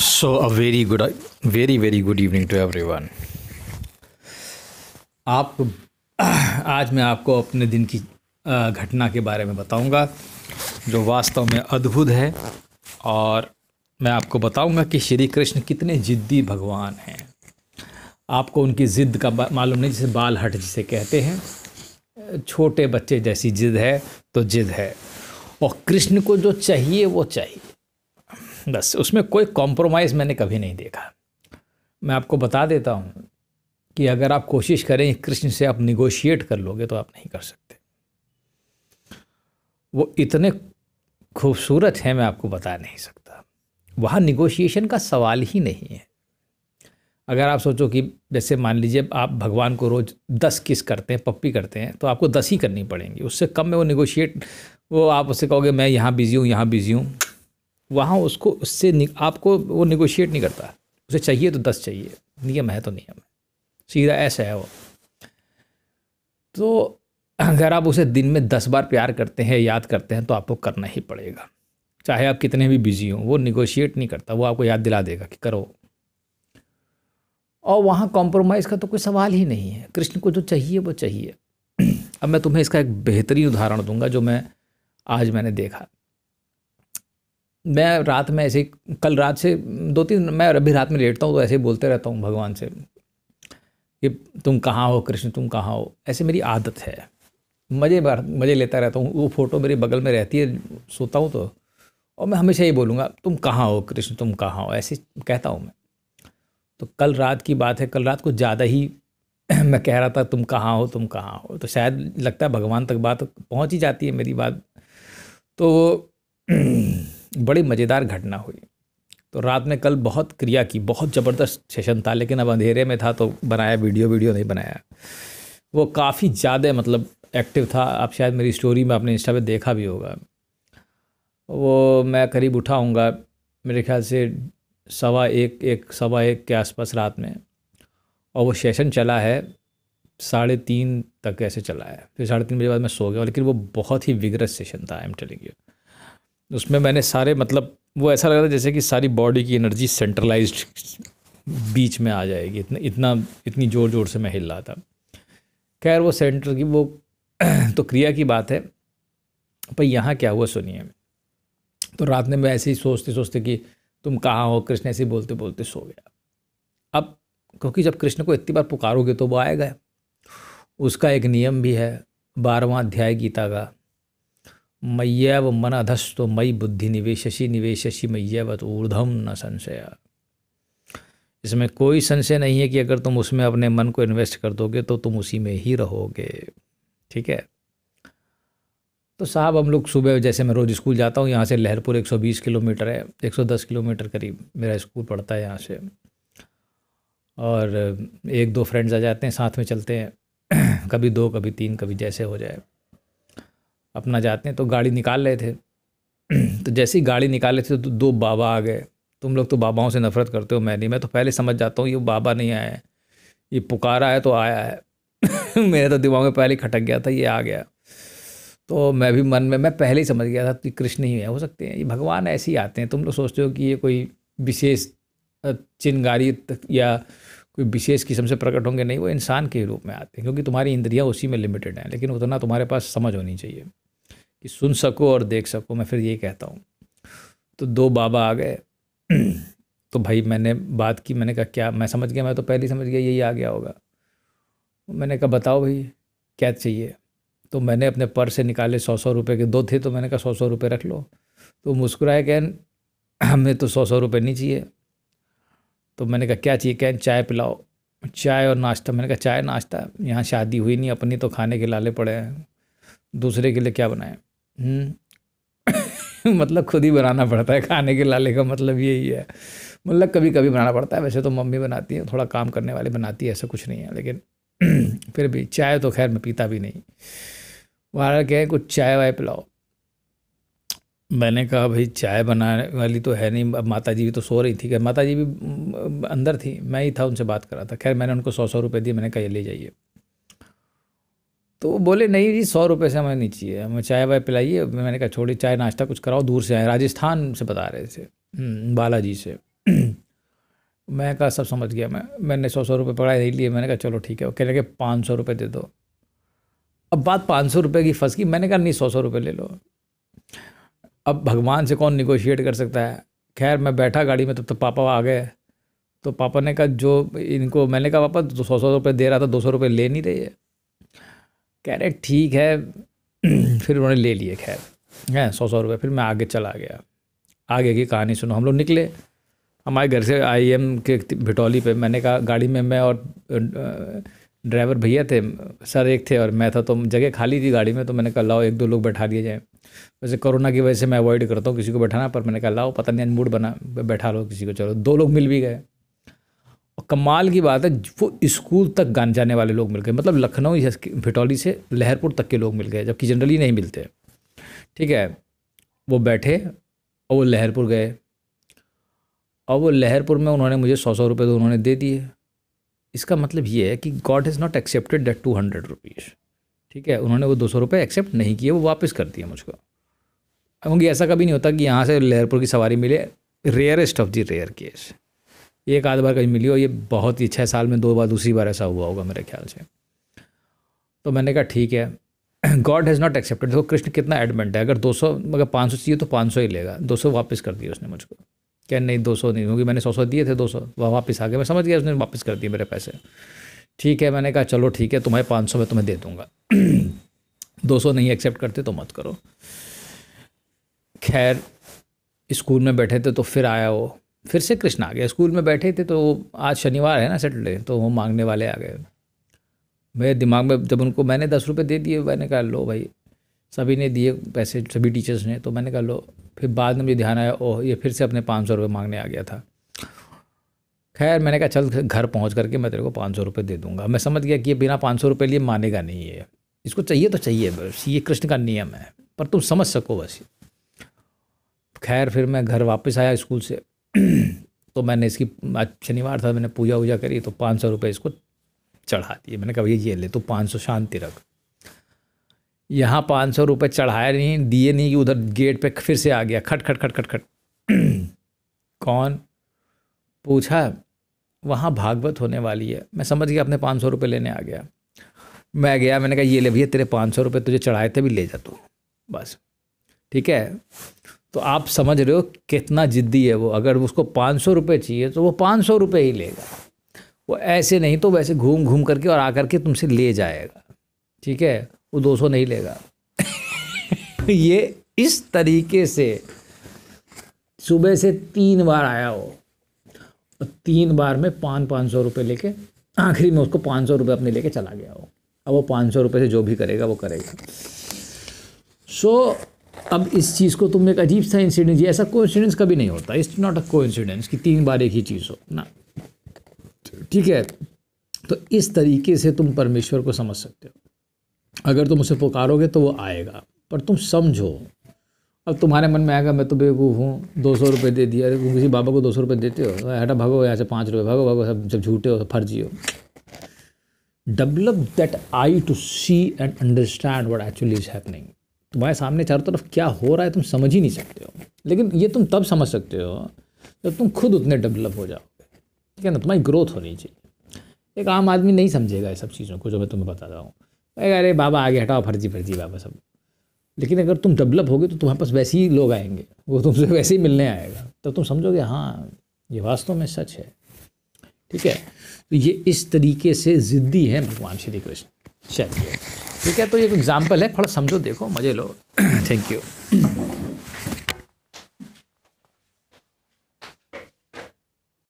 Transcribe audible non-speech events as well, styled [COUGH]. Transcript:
so a very good very very good evening to everyone आप आज मैं आपको अपने दिन की घटना के बारे में बताऊंगा जो वास्तव में अद्भुत है और मैं आपको बताऊंगा कि श्री कृष्ण कितने ज़िद्दी भगवान हैं आपको उनकी ज़िद्द का मालूम नहीं जिसे बाल हट जिसे कहते हैं छोटे बच्चे जैसी ज़िद है तो ज़िद है और कृष्ण को जो चाहिए वो चाहिए बस उसमें कोई कॉम्प्रोमाइज़ मैंने कभी नहीं देखा मैं आपको बता देता हूँ कि अगर आप कोशिश करें कृष्ण से आप निगोशिएट कर लोगे तो आप नहीं कर सकते वो इतने खूबसूरत हैं मैं आपको बता नहीं सकता वहाँ निगोशिएशन का सवाल ही नहीं है अगर आप सोचो कि जैसे मान लीजिए आप भगवान को रोज़ दस किस करते हैं पप्पी करते हैं तो आपको दस ही करनी पड़ेंगी उससे कम में वो निगोशिएट वो आप उससे कहोगे मैं यहाँ बिज़ी हूँ यहाँ बिज़ी हूँ वहाँ उसको उससे आपको वो निगोशिएट नहीं करता उसे चाहिए तो दस चाहिए नियम है तो नियम है सीधा ऐसा है वो तो अगर आप उसे दिन में दस बार प्यार करते हैं याद करते हैं तो आपको करना ही पड़ेगा चाहे आप कितने भी बिजी हों वो निगोशिएट नहीं करता वो आपको याद दिला देगा कि करो और वहाँ कॉम्प्रोमाइज़ का तो कोई सवाल ही नहीं है कृष्ण को जो चाहिए वो चाहिए [CLEARS THROAT] अब मैं तुम्हें इसका एक बेहतरीन उदाहरण दूंगा जो मैं आज मैंने देखा मैं रात में ऐसे ही कल रात से दो तीन मैं अभी रात में लेटता हूँ तो ऐसे ही बोलते रहता हूँ भगवान से कि तुम कहाँ हो कृष्ण तुम कहाँ हो ऐसे मेरी आदत है मज़े मज़े लेता रहता हूँ वो फ़ोटो मेरे बगल में रहती है सोता हूँ तो और मैं हमेशा ये बोलूँगा तुम कहाँ हो कृष्ण तुम कहाँ हो ऐसे कहता हूँ मैं तो कल रात की बात है कल रात को ज़्यादा ही [CLEARS THROAT] मैं कह रहा था तुम कहाँ हो तुम कहाँ हो तो शायद लगता है भगवान तक बात पहुँच ही जाती है मेरी बात तो [CLEARS THROAT] बड़ी मज़ेदार घटना हुई तो रात में कल बहुत क्रिया की बहुत ज़बरदस्त सेशन था लेकिन अब अंधेरे में था तो बनाया वीडियो वीडियो नहीं बनाया वो काफ़ी ज़्यादा मतलब एक्टिव था आप शायद मेरी स्टोरी में आपने इंस्टा पे देखा भी होगा वो मैं करीब उठाऊँगा मेरे ख्याल से सवा एक एक सवा एक के आसपास रात में और वो सेशन चला है साढ़े तीन तक ऐसे चला है फिर साढ़े तीन बजे बाद मैं सो गया लेकिन वो बहुत ही विगरस सेशन था आई एम टेलिंग यू उसमें मैंने सारे मतलब वो ऐसा लग रहा था जैसे कि सारी बॉडी की एनर्जी सेंट्रलाइज्ड बीच में आ जाएगी इतना इतना इतनी ज़ोर ज़ोर से मैं हिल रहा था खैर वो सेंटर की वो [CLEARS THROAT] तो क्रिया की बात है पर यहाँ क्या हुआ सुनिए तो रात में मैं ऐसे ही सोचते सोचते कि तुम कहाँ हो कृष्ण ऐसे बोलते बोलते सो गया अब क्योंकि जब कृष्ण को इतनी बार पुकारोगे तो वो आएगा उसका एक नियम भी है बारहवा अध्याय गीता का मय्यव मन अधस्तो मई बुद्धि निवेशी निवेशसी मय्यवत ऊर्धम न संशय इसमें कोई संशय नहीं है कि अगर तुम उसमें अपने मन को इन्वेस्ट कर दोगे तो तुम उसी में ही रहोगे ठीक है तो साहब हम लोग सुबह जैसे मैं रोज़ स्कूल जाता हूँ यहाँ से लहरपुर 120 किलोमीटर है 110 किलोमीटर करीब मेरा स्कूल पड़ता है यहाँ से और एक दो फ्रेंड्स आ जाते हैं साथ में चलते हैं [CLEARS THROAT] कभी दो कभी तीन कभी जैसे हो जाए अपना जाते हैं तो गाड़ी निकाल रहे थे [CLEARS THROAT] तो जैसे ही गाड़ी निकाल रहे थे तो दो बाबा आ गए तुम लोग तो बाबाओं से नफरत करते हो मैं नहीं मैं तो पहले समझ जाता हूँ ये बाबा नहीं आया है ये पुकारा है तो आया है [LAUGHS] मेरे तो दिमाग में पहले खटक गया था ये आ गया तो मैं भी मन में मैं पहले ही समझ गया था कि कृष्ण ही है हो सकते हैं ये भगवान ऐसे ही आते हैं तुम लोग सोचते हो कि ये कोई विशेष चिनगारी या कोई विशेष किस्म से प्रकट होंगे नहीं वो इंसान के रूप में आते हैं क्योंकि तुम्हारी इंद्रियाँ उसी में लिमिटेड हैं लेकिन उतना तुम्हारे पास समझ होनी चाहिए कि सुन सको और देख सको मैं फिर ये कहता हूँ तो दो बाबा आ गए तो भाई मैंने बात की मैंने कहा क्या मैं समझ गया मैं तो पहले समझ गया यही आ गया होगा मैंने कहा बताओ भाई क्या चाहिए तो मैंने अपने पर्स से निकाले सौ सौ रुपये के दो थे तो मैंने कहा सौ सौ रुपये रख लो तो मुस्कुराए कहन हमें तो सौ सौ रुपये नहीं चाहिए तो मैंने कहा क्या चाहिए कहें चाय पिलाओ चाय और नाश्ता मैंने कहा चाय नाश्ता यहाँ शादी हुई नहीं अपनी तो खाने के लाले पड़े हैं दूसरे के लिए क्या बनाए हम्म। [LAUGHS] मतलब खुद ही बनाना पड़ता है खाने के लाले का मतलब यही है मतलब कभी कभी बनाना पड़ता है वैसे तो मम्मी बनाती है थोड़ा काम करने वाली बनाती है ऐसा कुछ नहीं है लेकिन [CLEARS THROAT] फिर भी चाय तो खैर मैं पीता भी नहीं वहाँ कहें कुछ चाय वाय पिलाओ मैंने कहा भाई चाय बनाने वाली तो है नहीं अब माता जी भी तो सो रही थी क्या माता जी भी अंदर थी मैं ही था उनसे बात कर रहा था खैर मैंने उनको सौ सौ रुपये दिए मैंने कहा ये ले जाइए तो वो बोले नहीं जी सौ रुपये से हमें नहीं चाहिए हमें चाय वाय पिलाइए मैंने कहा छोड़िए चाय नाश्ता कुछ कराओ दूर से आए राजस्थान से बता रहे थे हम्म, बालाजी से [CLEARS THROAT] मैं कहा सब समझ गया मैं मैंने सौ सौ रुपये पकड़ा नहीं लिए मैंने कहा चलो ठीक है वो कह लगे पाँच सौ रुपये दे दो अब बात पाँच सौ रुपये की फंस गई मैंने कहा नहीं सौ सौ रुपये ले लो अब भगवान से कौन निगोशिएट कर सकता है खैर मैं बैठा गाड़ी में तब तक पापा आ गए तो पापा ने कहा जो इनको मैंने कहा पापा तो सौ सौ रुपये दे रहा था दो सौ रुपये ले नहीं रहे कह रहे ठीक है [CLEARS THROAT] फिर उन्होंने ले लिए खैर हैं सौ सौ रुपये फिर मैं आगे चला गया आगे की कहानी सुनो हम लोग निकले हमारे घर से आई एम के भिटौली पे मैंने कहा गाड़ी में मैं और ड्राइवर भैया थे सर एक थे और मैं था तो जगह खाली थी गाड़ी में तो मैंने कहा लाओ एक दो लोग बैठा दिए जाएँ वैसे कोरोना की वजह से मैं अवॉइड करता हूँ किसी को बैठाना पर मैंने कहा लाओ पता नहीं मूड बना बैठा लो किसी को चलो दो लोग मिल भी गए और कमाल की बात है वो स्कूल तक गान जाने वाले लोग मिल गए मतलब लखनऊ भिटौली से लहरपुर तक के लोग मिल गए जबकि जनरली नहीं मिलते ठीक है वो बैठे और वो लहरपुर गए और वो लहरपुर में उन्होंने मुझे सौ सौ रुपये तो उन्होंने दे दिए इसका मतलब ये है कि God has not accepted that two hundred rupees ठीक है उन्होंने वो दो सौ रुपये एक्सेप्ट नहीं किए वो वापस कर दिए मुझको क्योंकि ऐसा कभी नहीं होता कि यहाँ से लहरपुर की सवारी मिले rarest of the rare case एक आध बार कहीं मिली हो ये बहुत ही छः साल में दो बार दूसरी बार ऐसा हुआ होगा मेरे ख्याल से तो मैंने कहा ठीक है गॉड हैज़ नॉट एक्सेप्टेड देखो कृष्ण कितना एडमेंट है अगर 200 मगर सौ चाहिए तो 500 ही लेगा 200 वापस कर दिया उसने मुझको क्या नहीं 200 नहीं क्योंकि मैंने 100 सौ दिए थे 200 सौ वापस आ गए मैं समझ गया उसने वापस कर दिए मेरे पैसे ठीक है मैंने कहा चलो ठीक है तुम्हें पाँच सौ में तुम्हें तो दे दूँगा [CLEARS THROAT] दो सौ नहीं एक्सेप्ट करते तो मत करो खैर स्कूल में बैठे थे तो फिर आया वो फिर से कृष्ण आ गया स्कूल में बैठे थे तो आज शनिवार है ना सैटरडे तो वो मांगने वाले आ गए मेरे दिमाग में जब उनको मैंने दस रुपये दे दिए मैंने कहा लो भाई सभी ने दिए पैसे सभी टीचर्स ने तो मैंने कहा लो फिर बाद में मुझे ध्यान आया ओह ये फिर से अपने पाँच सौ रुपये मांगने आ गया था खैर मैंने कहा चल घर पहुंच करके मैं तेरे को पाँच सौ रुपये दे दूंगा मैं समझ गया कि ये बिना पाँच सौ रुपये लिए मानेगा नहीं है इसको चाहिए तो चाहिए बस ये कृष्ण का नियम है पर तुम समझ सको बस खैर फिर मैं घर वापस आया स्कूल से [CLEARS THROAT] तो मैंने इसकी आज शनिवार था मैंने पूजा वूजा करी तो पाँच सौ रुपये इसको चढ़ा दिए मैंने कहा भैया ये ले तो पाँच सौ शांति रख यहाँ पाँच सौ रुपये चढ़ाए नहीं दिए नहीं कि उधर गेट पे फिर से आ गया खट खट खट खट खट [CLEARS THROAT] कौन पूछा वहाँ भागवत होने वाली है मैं समझ गया अपने पाँच सौ रुपये लेने आ गया मैं गया मैंने कहा ये ले भैया तेरे पाँच सौ रुपये तुझे चढ़ाए थे भी ले जा तू बस ठीक है तो आप समझ रहे हो कितना ज़िद्दी है वो अगर उसको पाँच सौ रुपये चाहिए तो वो पाँच सौ रुपये ही लेगा वो ऐसे नहीं तो वैसे घूम घूम करके और आकर के तुमसे ले जाएगा ठीक है वो दो सौ नहीं लेगा [LAUGHS] ये इस तरीके से सुबह से तीन बार आया हो तीन बार में पाँच पाँच सौ रुपये लेके आखिरी में उसको पाँच सौ रुपये अपने लेके चला गया वो अब वो पाँच सौ रुपये से जो भी करेगा वो करेगा सो so, अब इस चीज़ को तुम एक अजीब सा इंसिडेंस ये ऐसा कोइंसिडेंस कभी नहीं होता इट्स नॉट अ कोइंसिडेंस कि तीन बार एक ही चीज़ हो ना ठीक है तो इस तरीके से तुम परमेश्वर को समझ सकते हो अगर तुम उसे पुकारोगे तो वो आएगा पर तुम समझो अब तुम्हारे मन में आएगा मैं तो बेवकूफ़ हूँ दो सौ रुपये दे दिया अरे तुम किसी बाबा को दो सौ रुपये देते हो तो हटा भागो यहाँ से पाँच रुपये भागो भागो सब जब झूठे हो फर्जी हो develop that eye to see and understand what actually is happening तुम्हारे सामने चारों तरफ क्या हो रहा है तुम समझ ही नहीं सकते हो लेकिन ये तुम तब समझ सकते हो जब तुम खुद उतने डेवलप हो जाओगे ठीक है ना तुम्हारी ग्रोथ होनी चाहिए एक आम आदमी नहीं समझेगा ये सब चीज़ों को जो मैं तुम्हें बता रहा हूँ अरे बाबा आगे हटाओ फर्जी फर्जी बाबा सब लेकिन अगर तुम डेवलप होगे तो तुम्हारे पास वैसे ही लोग आएंगे वो तुमसे वैसे ही मिलने आएगा तब तो तुम समझोगे हाँ ये वास्तव में सच है ठीक है तो ये इस तरीके से ज़िद्दी है भगवान श्री कृष्ण चलिए ठीक है तो ये एग्ज़ाम्पल है थोड़ा समझो देखो मज़े लो थैंक [CLEARS THROAT] यू